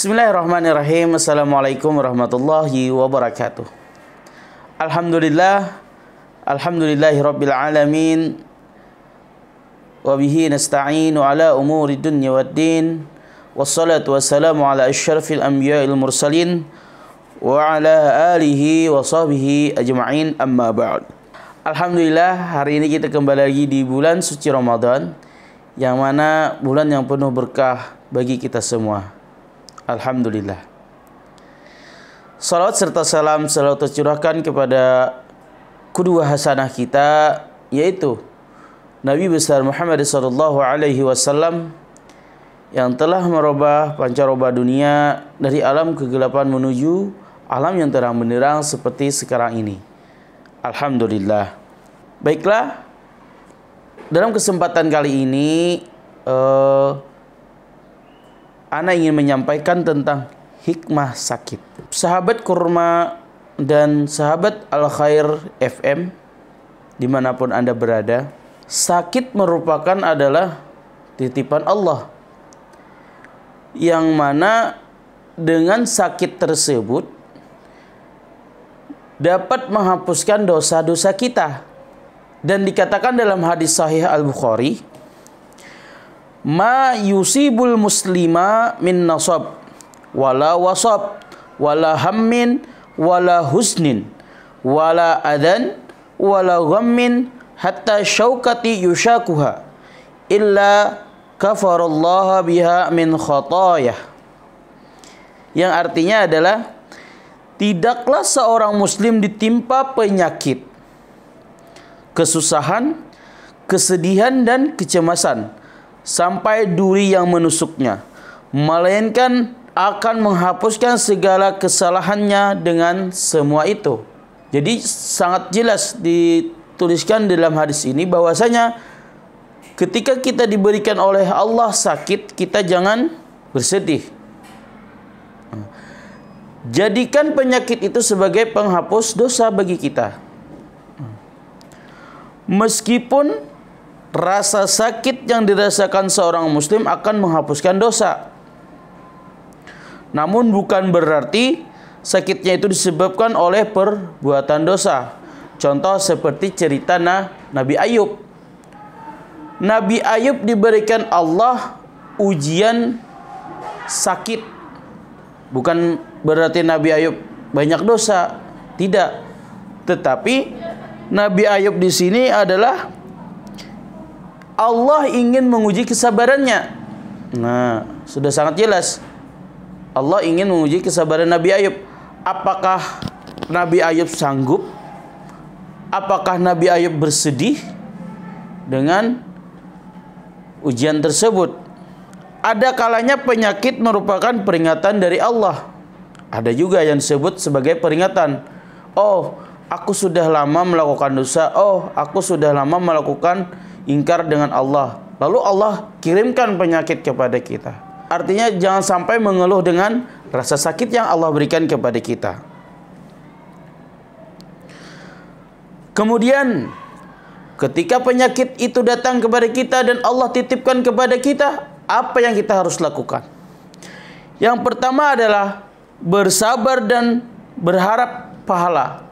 Bismillahirrahmanirrahim. Assalamualaikum warahmatullahi wabarakatuh. Alhamdulillah. Alhamdulillahirabbil alamin. Wa bihi nasta'inu ala umuri dunya waddin. Wassalatu wassalamu ala asyrafil anbiya'il mursalin wa ala alihi wa sahbihi ajma'in amma ba'd. Alhamdulillah hari ini kita kembali lagi di bulan suci Ramadan yang mana bulan yang penuh berkah bagi kita semua. Alhamdulillah. Salawat serta salam selalu tercurahkan kepada kedua hasanah kita yaitu Nabi besar Muhammad sallallahu alaihi wasallam yang telah merubah pancaroba dunia dari alam kegelapan menuju alam yang terang benderang seperti sekarang ini. Alhamdulillah. Baiklah, dalam kesempatan kali ini eh, Ana ingin menyampaikan tentang hikmah sakit. Sahabat kurma dan sahabat Al-Khair FM dimanapun Anda berada, sakit merupakan adalah titipan Allah. Yang mana dengan sakit tersebut dapat menghapuskan dosa-dosa kita. Dan dikatakan dalam hadis sahih Al-Bukhari, ma yusibul muslima min nasab wala wasab wala hammin wala husnin wala adan wala ghammin hatta syaukati yushakuha illa kafarallaha biha min khotoyah. yang artinya adalah tidaklah seorang muslim ditimpa penyakit kesusahan kesedihan dan kecemasan sampai duri yang menusuknya, melainkan akan menghapuskan segala kesalahannya dengan semua itu. Jadi sangat jelas dituliskan dalam hadis ini bahwasanya ketika kita diberikan oleh Allah sakit, kita jangan bersedih. Jadikan penyakit itu sebagai penghapus dosa bagi kita. Meskipun rasa sakit yang dirasakan seorang muslim akan menghapuskan dosa. Namun bukan berarti sakitnya itu disebabkan oleh perbuatan dosa. Contoh seperti cerita nah, Nabi Ayub. Nabi Ayub diberikan Allah ujian sakit. Bukan berarti Nabi Ayub banyak dosa, tidak. Tetapi Nabi Ayub di sini adalah Allah ingin menguji kesabarannya. Nah, sudah sangat jelas. Allah ingin menguji kesabaran Nabi Ayub. Apakah Nabi Ayub sanggup? Apakah Nabi Ayub bersedih dengan ujian tersebut? Ada kalanya penyakit merupakan peringatan dari Allah. Ada juga yang disebut sebagai peringatan. Oh, aku sudah lama melakukan dosa. Oh, aku sudah lama melakukan ingkar dengan Allah. Lalu Allah kirimkan penyakit kepada kita. Artinya jangan sampai mengeluh dengan rasa sakit yang Allah berikan kepada kita. Kemudian ketika penyakit itu datang kepada kita dan Allah titipkan kepada kita, apa yang kita harus lakukan? Yang pertama adalah bersabar dan berharap pahala.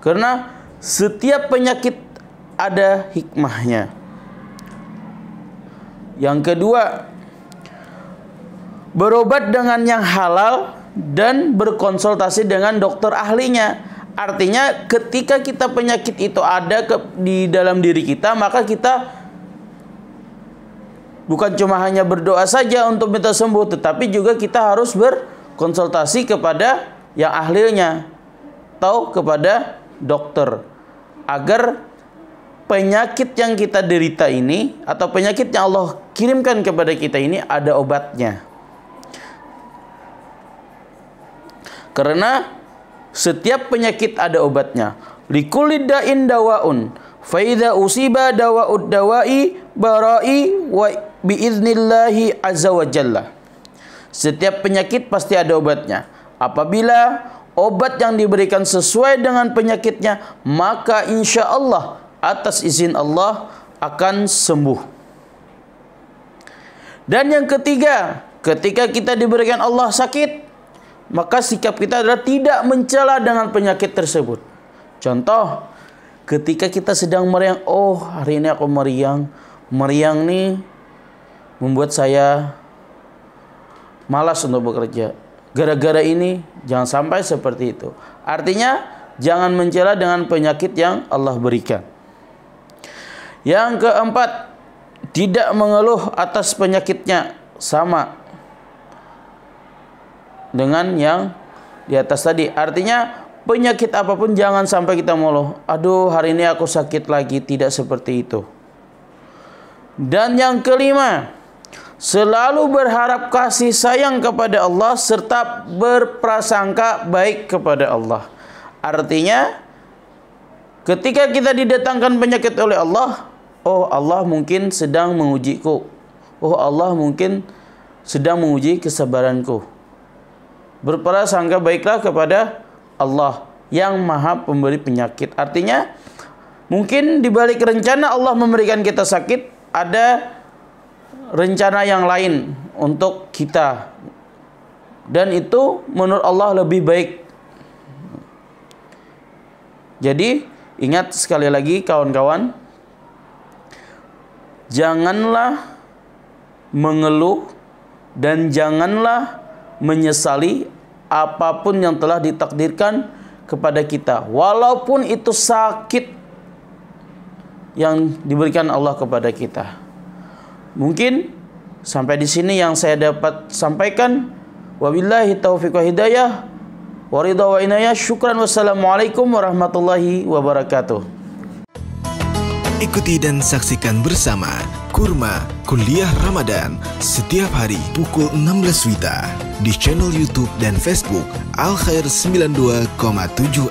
Karena setiap penyakit ada hikmahnya. Yang kedua, berobat dengan yang halal dan berkonsultasi dengan dokter ahlinya. Artinya ketika kita penyakit itu ada ke, di dalam diri kita, maka kita bukan cuma hanya berdoa saja untuk minta sembuh, tetapi juga kita harus berkonsultasi kepada yang ahlinya atau kepada dokter agar penyakit yang kita derita ini atau penyakit yang Allah kirimkan kepada kita ini ada obatnya. Karena setiap penyakit ada obatnya. Likulid da'in dawaun. Faida usiba dawa'ud dawa'i bara'i wa biiznillahi azza wa Setiap penyakit pasti ada obatnya. Apabila obat yang diberikan sesuai dengan penyakitnya, maka insya Allah atas izin Allah akan sembuh. Dan yang ketiga, ketika kita diberikan Allah sakit, maka sikap kita adalah tidak mencela dengan penyakit tersebut. Contoh, ketika kita sedang meriang, oh hari ini aku meriang, meriang nih membuat saya malas untuk bekerja. Gara-gara ini jangan sampai seperti itu. Artinya jangan mencela dengan penyakit yang Allah berikan. Yang keempat, tidak mengeluh atas penyakitnya sama dengan yang di atas tadi. Artinya penyakit apapun jangan sampai kita mengeluh. Aduh, hari ini aku sakit lagi, tidak seperti itu. Dan yang kelima, selalu berharap kasih sayang kepada Allah serta berprasangka baik kepada Allah. Artinya, ketika kita didatangkan penyakit oleh Allah, oh Allah mungkin sedang mengujiku. Oh Allah mungkin sedang menguji kesabaranku. Berprasangka baiklah kepada Allah yang maha pemberi penyakit. Artinya mungkin dibalik rencana Allah memberikan kita sakit ada rencana yang lain untuk kita. Dan itu menurut Allah lebih baik. Jadi ingat sekali lagi kawan-kawan janganlah mengeluh dan janganlah menyesali apapun yang telah ditakdirkan kepada kita walaupun itu sakit yang diberikan Allah kepada kita mungkin sampai di sini yang saya dapat sampaikan wabillahi taufiq wa hidayah wa ridha wa inayah syukran wassalamualaikum warahmatullahi wabarakatuh Ikuti dan saksikan bersama Kurma Kuliah Ramadan setiap hari pukul 16 Wita di channel YouTube dan Facebook Al Khair 92,7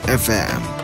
FM.